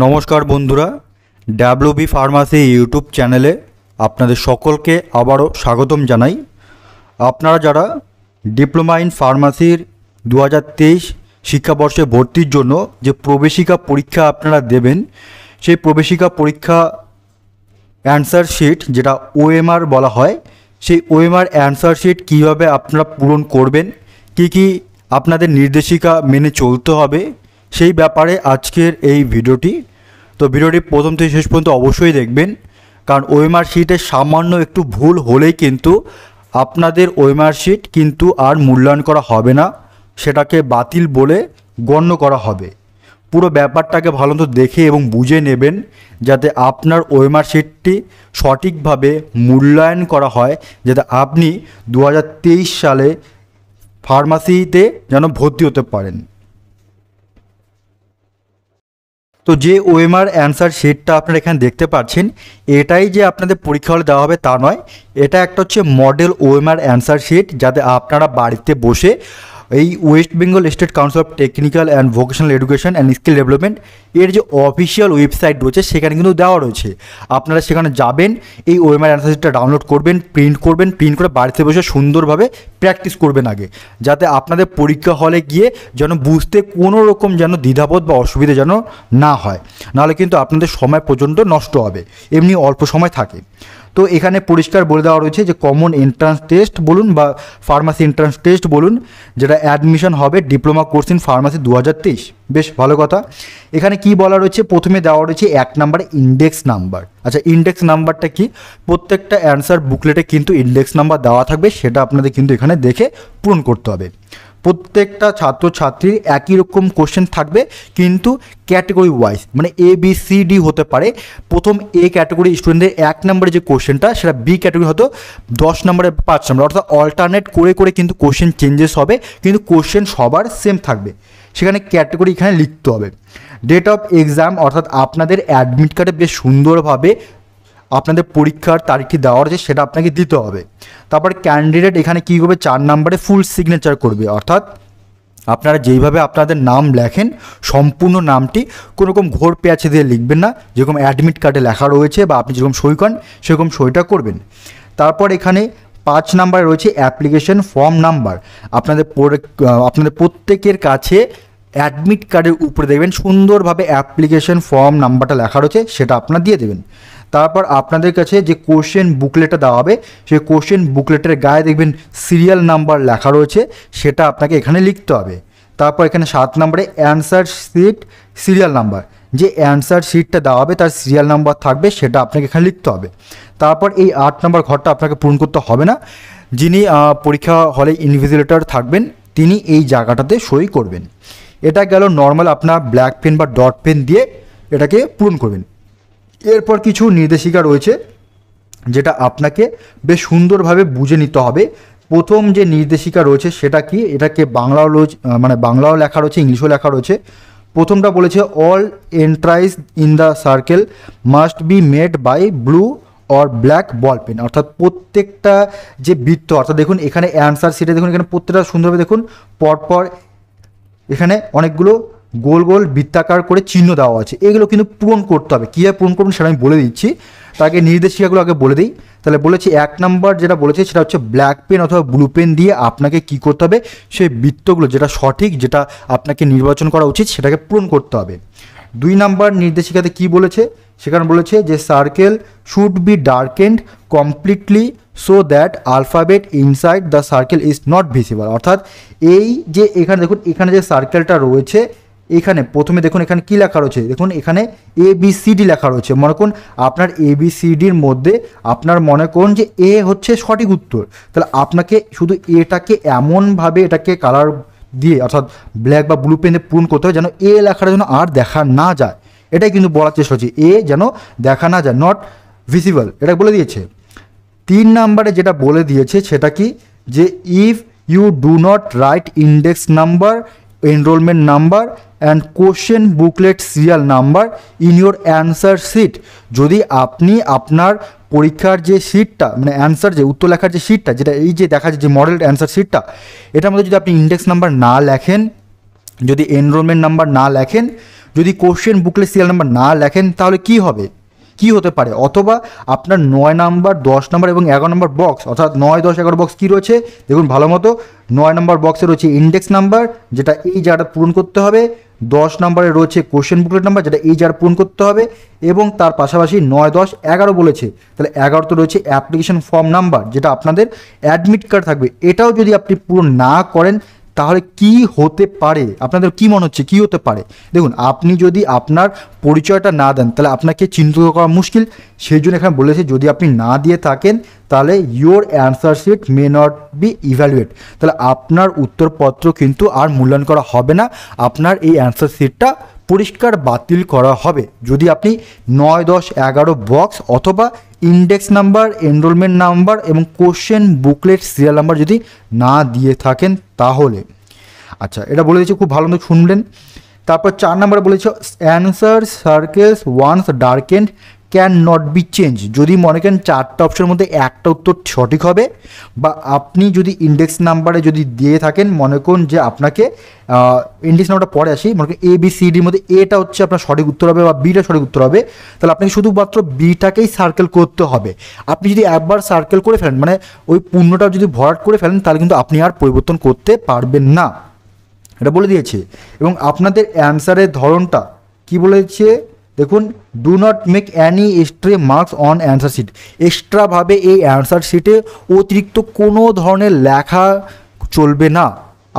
নমস্কার বন্ধুরা WB pharmacy YouTube চ্যানেলে আপনাদের সকলকে আবারও স্বাগতম জানাই আপনারা যারা ডিপ্লোমা ইন ফার্মাসির দু শিক্ষাবর্ষে ভর্তির জন্য যে প্রবেশিকা পরীক্ষা আপনারা দেবেন সেই প্রবেশিকা পরীক্ষা অ্যান্সার শিট যেটা ওএমআর বলা হয় সেই ওএমআর অ্যান্সার শিট কীভাবে আপনারা পূরণ করবেন কি কি আপনাদের নির্দেশিকা মেনে চলতে হবে সেই ব্যাপারে আজকের এই ভিডিওটি তো ভিডিওটি প্রথম থেকে শেষ পর্যন্ত অবশ্যই দেখবেন কারণ ওয়েমার শিটে সামান্য একটু ভুল হলেই কিন্তু আপনাদের ওয়েমার শিট কিন্তু আর মূল্যায়ন করা হবে না সেটাকে বাতিল বলে গণ্য করা হবে পুরো ব্যাপারটাকে ভালো মতো দেখে এবং বুঝে নেবেন যাতে আপনার ওয়েমার শিটটি সঠিকভাবে মূল্যায়ন করা হয় যাতে আপনি দু সালে ফার্মাসিতে যেন ভর্তি হতে পারেন তো যে ওএমআর অ্যান্সার শিটটা আপনারা এখানে দেখতে পাচ্ছেন এটাই যে আপনাদের পরীক্ষা হলে দেওয়া হবে তা নয় এটা একটা হচ্ছে মডেল ওএমআর অ্যান্সার শিট যাতে আপনারা বাড়িতে বসে এই West Bengal state council of technical and vocational education and skill development এর যে অফিসিয়াল ওয়েবসাইট রয়েছে সেখানে কিন্তু দেওয়া রয়েছে আপনারা সেখানে যাবেন এই ওয়েমার অ্যান্সারটা ডাউনলোড করবেন প্রিন্ট করবেন প্রিন্ট করে বাড়িতে বসে সুন্দরভাবে প্র্যাকটিস করবেন আগে যাতে আপনাদের পরীক্ষা হলে গিয়ে যেন বুঝতে কোনো রকম যেন দ্বিধাবোধ বা অসুবিধা যেন না হয় নাহলে কিন্তু আপনাদের সময় পর্যন্ত নষ্ট হবে এমনি অল্প সময় থাকে তো এখানে পরিষ্কার বলে দেওয়া রয়েছে যে কমন এন্ট্রান্স টেস্ট বলুন বা ফার্মাসি এন্ট্রান্স টেস্ট বলুন যেটা অ্যাডমিশন হবে ডিপ্লোমা কোর্স ইন ফার্মাসি দু বেশ ভালো কথা এখানে কি বলা রয়েছে প্রথমে দেওয়া রয়েছে এক নাম্বার ইন্ডেক্স নাম্বার আচ্ছা ইন্ডেক্স নাম্বারটা কি প্রত্যেকটা অ্যান্সার বুকলেটে কিন্তু ইন্ডেক্স নাম্বার দেওয়া থাকবে সেটা আপনাদের কিন্তু এখানে দেখে পূরণ করতে হবে প্রত্যেকটা ছাত্রছাত্রীর একই রকম কোশ্চেন থাকবে কিন্তু ক্যাটাগরি ওয়াইজ মানে এ বি সি ডি হতে পারে প্রথম এ ক্যাটাগরি স্টুডেন্টদের এক নম্বরের যে কোশ্চেনটা সেটা বি ক্যাটাগরি হয়তো দশ নম্বরে পাঁচ নম্বর অর্থাৎ অল্টারনেট করে করে কিন্তু কোশ্চেন চেঞ্জেস হবে কিন্তু কোশ্চেন সবার সেম থাকবে সেখানে ক্যাটাগরি এখানে লিখতে হবে ডেট অফ এক্সাম অর্থাৎ আপনাদের অ্যাডমিট কার্ডে বেশ সুন্দরভাবে আপনাদের পরীক্ষার তারিখটি দেওয়া রয়েছে সেটা আপনাকে দিতে হবে তারপর ক্যান্ডিডেট এখানে কী করবে চার নাম্বারে ফুল সিগনেচার করবে অর্থাৎ আপনারা যেইভাবে আপনাদের নাম লেখেন সম্পূর্ণ নামটি কোনোরকম ঘোর পেঁয়াছে দিয়ে লিখবেন না যেরকম অ্যাডমিট কার্ডে লেখা রয়েছে বা আপনি যেরকম সই করেন সেরকম সইটা করবেন তারপর এখানে পাঁচ নাম্বারে রয়েছে অ্যাপ্লিকেশন ফর্ম নাম্বার আপনাদের আপনাদের প্রত্যেকের কাছে অ্যাডমিট কার্ডের উপরে দেখবেন সুন্দরভাবে অ্যাপ্লিকেশন ফর্ম নাম্বারটা লেখা রয়েছে সেটা আপনারা দিয়ে দেবেন তারপর আপনাদের কাছে যে কোশ্চেন বুকলেটটা দেওয়া হবে সেই কোশ্চেন বুকলেটের গায়ে দেখবেন সিরিয়াল নাম্বার লেখা রয়েছে সেটা আপনাকে এখানে লিখতে হবে তারপর এখানে সাত নম্বরে অ্যান্সার শিট সিরিয়াল নাম্বার যে অ্যান্সার শিটটা দেওয়া হবে তার সিরিয়াল নাম্বার থাকবে সেটা আপনাকে এখানে লিখতে হবে তারপর এই আট নম্বর ঘরটা আপনাকে পূরণ করতে হবে না যিনি পরীক্ষা হলে ইনভিজিলেটার থাকবেন তিনি এই জায়গাটাতে সই করবেন এটা গেল নর্মাল আপনার ব্ল্যাক পেন বা ডট পেন দিয়ে এটাকে পূরণ করবেন এরপর কিছু নির্দেশিকা রয়েছে যেটা আপনাকে বেশ সুন্দরভাবে বুঝে নিতে হবে প্রথম যে নির্দেশিকা রয়েছে সেটা কি এটাকে বাংলাও রয়েছে মানে বাংলাও লেখা রয়েছে ইংলিশও লেখা রয়েছে প্রথমটা বলেছে all entries in the circle must be made by blue or black ball pen অর্থাৎ প্রত্যেকটা যে বৃত্ত অর্থাৎ দেখুন এখানে অ্যান্সার সেটা দেখুন এখানে প্রত্যেকটা সুন্দরভাবে দেখুন পরপর এখানে অনেকগুলো গোল গোল বৃত্তাকার করে চিহ্ন দেওয়া আছে এগুলো কিন্তু পূরণ করতে হবে কীভাবে পূরণ করবেন সেটা আমি বলে দিচ্ছি তার আগে নির্দেশিকাগুলো আগে বলে দিই তাহলে বলেছি এক নাম্বার যেটা বলেছে সেটা হচ্ছে ব্ল্যাক পেন অথবা ব্লু পেন দিয়ে আপনাকে কি করতে হবে সেই বৃত্তগুলো যেটা সঠিক যেটা আপনাকে নির্বাচন করা উচিত সেটাকে পূরণ করতে হবে দুই নাম্বার নির্দেশিকাতে কি বলেছে সেখানে বলেছে যে circle should be darkened completely so that alphabet inside the circle is not visible অর্থাৎ এই যে এখানে দেখুন এখানে যে সার্কেলটা রয়েছে এখানে প্রথমে দেখুন এখানে কি লেখা রয়েছে দেখুন এখানে এ বি সি ডি লেখা রয়েছে মনে করুন আপনার এ বি সি ডির মধ্যে আপনার মনে করুন যে এ হচ্ছে সঠিক উত্তর তাহলে আপনাকে শুধু এটাকে এমনভাবে এটাকে কালার দিয়ে অর্থাৎ ব্ল্যাক বা ব্লু পেনে পূরণ করতে হয় যেন এ লেখাটা যেন আর দেখা না যায় এটাই কিন্তু বলার চেষ্টা হচ্ছে এ যেন দেখা না যায় নট ভিজিবল এটা বলে দিয়েছে তিন নাম্বারে যেটা বলে দিয়েছে সেটা কি যে if you do not write index number enrolment number and question booklet serial number in your answer sheet যদি আপনি আপনার পরীক্ষার যে শিটটা মানে অ্যান্সার যে উত্তর লেখার যে শিটটা যেটা এই যে দেখা যায় যে মডেল অ্যান্সার শিটটা এটার মধ্যে যদি আপনি ইন্ডেক্স নাম্বার না লেখেন যদি এনরোলমেন্ট নাম্বার না লেখেন যদি কোশ্চেন বুকলেট সিরিয়াল নাম্বার না লেখেন তাহলে কি হবে কি হতে পারে অথবা আপনার নয় নাম্বার দশ নাম্বার এবং এগারো নম্বর বক্স অর্থাৎ নয় দশ এগারো বক্স কী রয়েছে দেখুন ভালো মতো নয় নম্বর বক্সে রয়েছে ইন্ডেক্স নাম্বার যেটা এই জায়গাটা পূরণ করতে হবে দশ নম্বরে রয়েছে কোশ্চেন বুকলেট নাম্বার যেটা এই জায়গা পূরণ করতে হবে এবং তার পাশাপাশি নয় দশ এগারো বলেছে তাহলে এগারো তো রয়েছে অ্যাপ্লিকেশন ফর্ম নাম্বার যেটা আপনাদের অ্যাডমিট কার্ড থাকবে এটাও যদি আপনি পূরণ না করেন তাহলে কি হতে পারে আপনাদের কি মনে হচ্ছে কি হতে পারে দেখুন আপনি যদি আপনার পরিচয়টা না দেন তাহলে আপনাকে চিহ্নিত করা মুশকিল সেই জন্য এখানে বলেছে যদি আপনি না দিয়ে থাকেন তাহলে your answer sheet may not be evaluate তাহলে আপনার উত্তরপত্র কিন্তু আর মূল্যায়ন করা হবে না আপনার এই অ্যান্সার শিটটা পরিষ্কার বাতিল করা হবে যদি আপনি নয় দশ এগারো বক্স অথবা ইন্ডেক্স নাম্বার এনরোলমেন্ট নাম্বার এবং কোশ্চেন বুকলেট সিরিয়াল নাম্বার যদি না দিয়ে থাকেন তাহলে আচ্ছা এটা বলে দিয়েছে খুব ভালো মতো শুনলেন তারপর চার নম্বরে বলেছে answer circles once darkened can not be change যদি মনে করেন চারটা অপশনের মধ্যে একটা উত্তর সঠিক হবে বা আপনি যদি ইন্ডেক্স নাম্বারে যদি দিয়ে থাকেন মনে করুন যে আপনাকে ইন্ডেক্স নাম্বারটা পরে আসি মনে করেন এ বি সি ডির মধ্যে এটা হচ্ছে আপনার সঠিক উত্তর হবে বা বিটা সঠিক উত্তর হবে তাহলে আপনাকে শুধুমাত্র বিটাকেই সার্কেল করতে হবে আপনি যদি একবার সার্কেল করে ফেলেন মানে ওই পূর্ণটা যদি ভরাট করে ফেলেন তাহলে কিন্তু আপনি আর পরিবর্তন করতে পারবেন না এটা বলে দিয়েছে এবং আপনাদের অ্যান্সারের ধরনটা কি বলেছে দেখুন do not make any extra marks on answer sheet এক্সট্রাভাবে এই অ্যান্সার শিটে অতিরিক্ত কোনো ধরনের লেখা চলবে না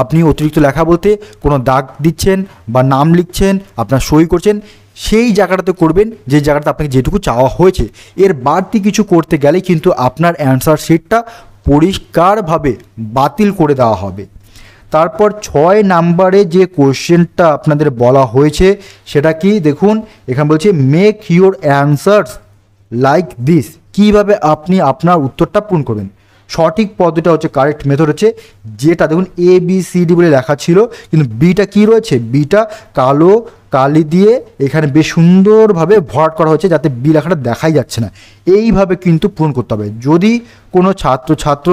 আপনি অতিরিক্ত লেখা বলতে কোনো দাগ দিচ্ছেন বা নাম লিখছেন আপনার সই করছেন সেই জায়গাটাতে করবেন যে জায়গাটাতে আপনাকে যেটুকু চাওয়া হয়েছে এর বাড়তি কিছু করতে গেলে কিন্তু আপনার অ্যান্সার শিটটা পরিষ্কারভাবে বাতিল করে দেওয়া হবে তারপর ছয় নাম্বারে যে কোশ্চেনটা আপনাদের বলা হয়েছে সেটা কি দেখুন এখানে বলছে make your answers like this কিভাবে আপনি আপনার উত্তরটা পূরণ করবেন সঠিক পদ্ধতিটা হচ্ছে কারেক্ট মেথড হচ্ছে যেটা দেখুন এ বি সি ডি বলে লেখা ছিল কিন্তু বিটা কি রয়েছে বিটা কালো কালি দিয়ে এখানে বেশ সুন্দরভাবে ভরাট করা হয়েছে যাতে বিল আঁকাটা দেখাই যাচ্ছে না এইভাবে কিন্তু পূরণ করতে হবে যদি কোনো ছাত্র ছাত্র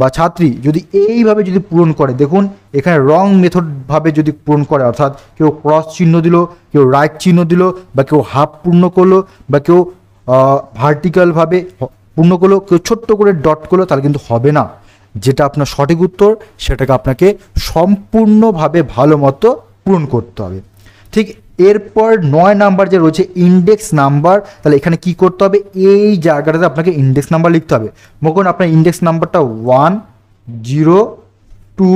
বা ছাত্রী যদি এইভাবে যদি পূরণ করে দেখুন এখানে রং মেথডভাবে যদি পূরণ করে অর্থাৎ কেউ ক্রস চিহ্ন দিল কেউ রাইট চিহ্ন দিল বা কেউ হাফ পূর্ণ করলো বা কেউ ভার্টিক্যালভাবে পূর্ণ করলো কেউ ছোট্ট করে ডট করলো তাহলে কিন্তু হবে না যেটা আপনার সঠিক উত্তর সেটাকে আপনাকে সম্পূর্ণভাবে ভালো মতো পূরণ করতে হবে ঠিক এরপর নয় নাম্বার যে রয়েছে ইন্ডেক্স নাম্বার তাহলে এখানে কি করতে হবে এই জায়গাটাতে আপনাকে ইন্ডেক্স নাম্বার লিখতে হবে মোকন আপনার ইন্ডেক্স নাম্বারটা one zero two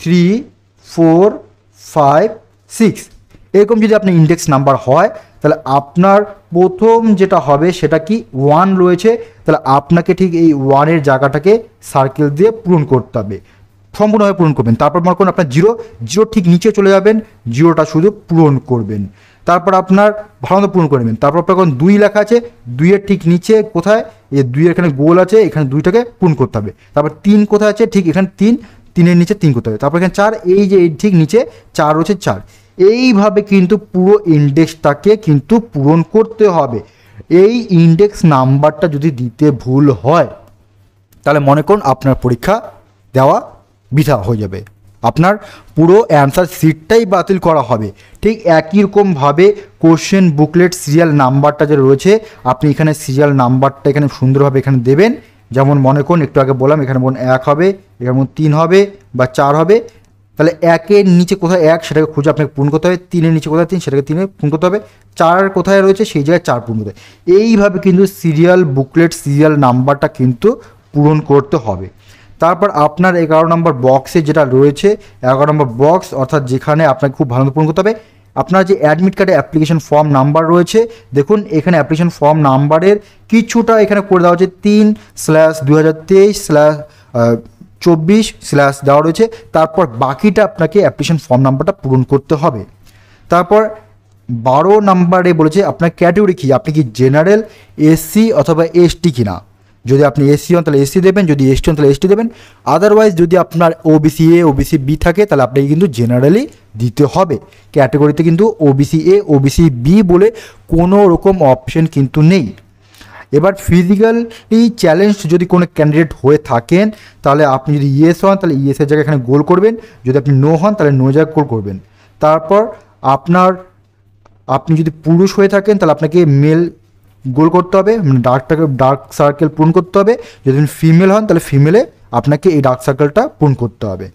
three four five six এরকম যদি আপনার ইন্ডেক্স নাম্বার হয় তাহলে আপনার প্রথম যেটা হবে সেটা কি ওয়ান রয়েছে তাহলে আপনাকে ঠিক এই ওয়ানের জায়গাটাকে সার্কেল দিয়ে পূরণ করতে হবে সম্পূর্ণভাবে পূরণ করবেন তারপর মনে করুন আপনার জিরো জিরো ঠিক নিচে চলে যাবেন জিরোটা শুধু পূরণ করবেন তারপর আপনার ভালো মতো পূরণ করে নেবেন তারপর আপনার এখন দুই লেখা আছে দুইয়ের ঠিক নিচে কোথায় এই দুইয়ের এখানে গোল আছে এখানে দুইটাকে পূরণ করতে হবে তারপর তিন কোথায় আছে ঠিক এখানে তিন তিনের নিচে তিন করতে হবে তারপর এখানে চার এই যে এই ঠিক নিচে চার রয়েছে চার এইভাবে কিন্তু পুরো ইন্ডেক্সটাকে কিন্তু পূরণ করতে হবে এই ইন্ডেক্স নাম্বারটা যদি দিতে ভুল হয় তাহলে মনে করুন আপনার পরীক্ষা দেওয়া বৃথা হয়ে যাবে আপনার পুরো অ্যান্সার সিটটাই বাতিল করা হবে ঠিক একই রকমভাবে কোশ্চেন বুকলেট সিরিয়াল নাম্বারটা যে রয়েছে আপনি এখানে সিরিয়াল নাম্বারটা এখানে সুন্দরভাবে এখানে দেবেন যেমন মনে করুন একটু আগে বললাম এখানে বলুন এক হবে এখানে বলুন তিন হবে বা চার হবে তাহলে একের নিচে কোথায় এক সেটাকে খুঁজে আপনাকে পূর্ণ করতে হবে তিনের নিচে কোথায় তিন সেটাকে তিনে পূর্ণ করতে হবে চার কোথায় রয়েছে সেই জায়গায় চার পূর্ণ করতে হবে এইভাবে কিন্তু সিরিয়াল বুকলেট সিরিয়াল নাম্বারটা কিন্তু পূরণ করতে হবে তারপর আপনার এগারো নম্বর বক্সে যেটা রয়েছে এগারো নম্বর বক্স অর্থাৎ যেখানে আপনাকে খুব ভালো পূরণ করতে হবে আপনার যে অ্যাডমিট কার্ডে অ্যাপ্লিকেশন ফর্ম নাম্বার রয়েছে দেখুন এখানে অ্যাপ্লিকেশন ফর্ম নাম্বারের কিছুটা এখানে করে দেওয়া হচ্ছে তিন স্ল্যাশ দু হাজার তেইশ স্ল্যাশ চব্বিশ স্ল্যাশ দেওয়া রয়েছে তারপর বাকিটা আপনাকে অ্যাপ্লিকেশন ফর্ম নাম্বারটা পূরণ করতে হবে তারপর বারো নাম্বারে বলেছে আপনার ক্যাটেগরি কী আপনি কি জেনারেল এসসি অথবা এসটি কিনা যদি আপনি এসসি হন তাহলে এসসি দেবেন যদি এসটি হন তাহলে এসটি দেবেন আদারওয়াইজ যদি আপনার ওবিসি এ ওবিসি বি থাকে তাহলে আপনাকে কিন্তু জেনারেলি দিতে হবে ক্যাটাগরিতে কিন্তু ওবিসি এ ওবিসি বি বলে কোনো রকম অপশন কিন্তু নেই এবার ফিজিক্যালি চ্যালেঞ্জ যদি কোনো ক্যান্ডিডেট হয়ে থাকেন তাহলে আপনি যদি ইএস হন তাহলে ইএসের জায়গায় এখানে গোল করবেন যদি আপনি নো হন তাহলে নো জায়গায় গোল করবেন তারপর আপনার আপনি যদি পুরুষ হয়ে থাকেন তাহলে আপনাকে মেল গোল করতে হবে মানে ডার্কটাকে ডার্ক সার্কেল পূরণ করতে হবে যদি আপনি ফিমেল হন তাহলে ফিমেলে আপনাকে এই ডার্ক সার্কেলটা পূরণ করতে হবে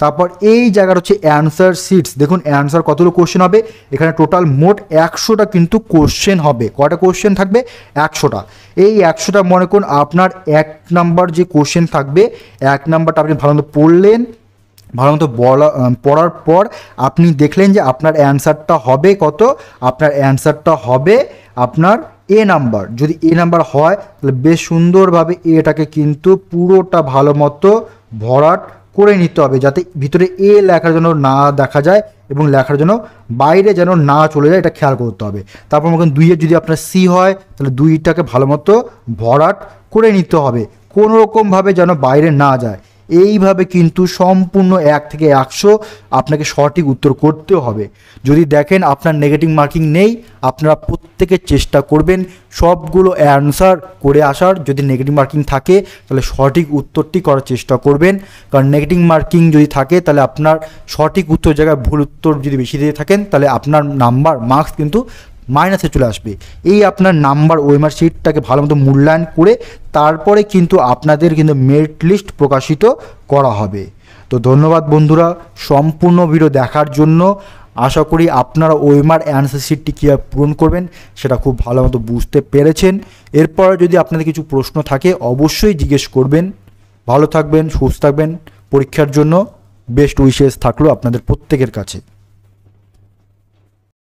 তারপর এই জায়গাটা হচ্ছে অ্যান্সার সিটস দেখুন অ্যান্সার কতগুলো কোশ্চেন হবে এখানে টোটাল মোট একশোটা কিন্তু কোশ্চেন হবে কটা কোশ্চেন থাকবে একশোটা এই একশোটা মনে করুন আপনার এক নাম্বার যে কোশ্চেন থাকবে এক নাম্বারটা আপনি ভালো মতো পড়লেন ভালো মতো বলা পড়ার পর আপনি দেখলেন যে আপনার অ্যান্সারটা হবে কত আপনার অ্যান্সারটা হবে আপনার এ নাম্বার যদি এ নাম্বার হয় তাহলে বেশ সুন্দরভাবে এটাকে কিন্তু পুরোটা ভালো মতো ভরাট করে নিতে হবে যাতে ভিতরে এ লেখার জন্য না দেখা যায় এবং লেখার জন্য বাইরে যেন না চলে যায় এটা খেয়াল করতে হবে তারপর মনে করেন দুইয়ের যদি আপনার সি হয় তাহলে দুইটাকে ভালো মতো ভরাট করে নিতে হবে কোনো রকমভাবে যেন বাইরে না যায় এইভাবে কিন্তু সম্পূর্ণ এক থেকে একশো আপনাকে সঠিক উত্তর করতে হবে যদি দেখেন আপনার নেগেটিভ মার্কিং নেই আপনারা প্রত্যেকে চেষ্টা করবেন সবগুলো অ্যান্সার করে আসার যদি নেগেটিভ মার্কিং থাকে তাহলে সঠিক উত্তরটি করার চেষ্টা করবেন কারণ নেগেটিভ মার্কিং যদি থাকে তাহলে আপনার সঠিক উত্তর জায়গায় ভুল উত্তর যদি বেশি দিয়ে থাকেন তাহলে আপনার নাম্বার মার্কস কিন্তু মাইনাসে চলে আসবে এই আপনার নাম্বার ওয়েমার শিটটাকে ভালো মতো মূল্যায়ন করে তারপরে কিন্তু আপনাদের কিন্তু মেরিট লিস্ট প্রকাশিত করা হবে তো ধন্যবাদ বন্ধুরা সম্পূর্ণ ভিডিও দেখার জন্য আশা করি আপনারা ওয়েমার অ্যান্সার শিটটি কীভাবে পূরণ করবেন সেটা খুব ভালো মতো বুঝতে পেরেছেন এরপর যদি আপনাদের কিছু প্রশ্ন থাকে অবশ্যই জিজ্ঞেস করবেন ভালো থাকবেন সুস্থ থাকবেন পরীক্ষার জন্য বেস্ট উইশেস থাকলো আপনাদের প্রত্যেকের কাছে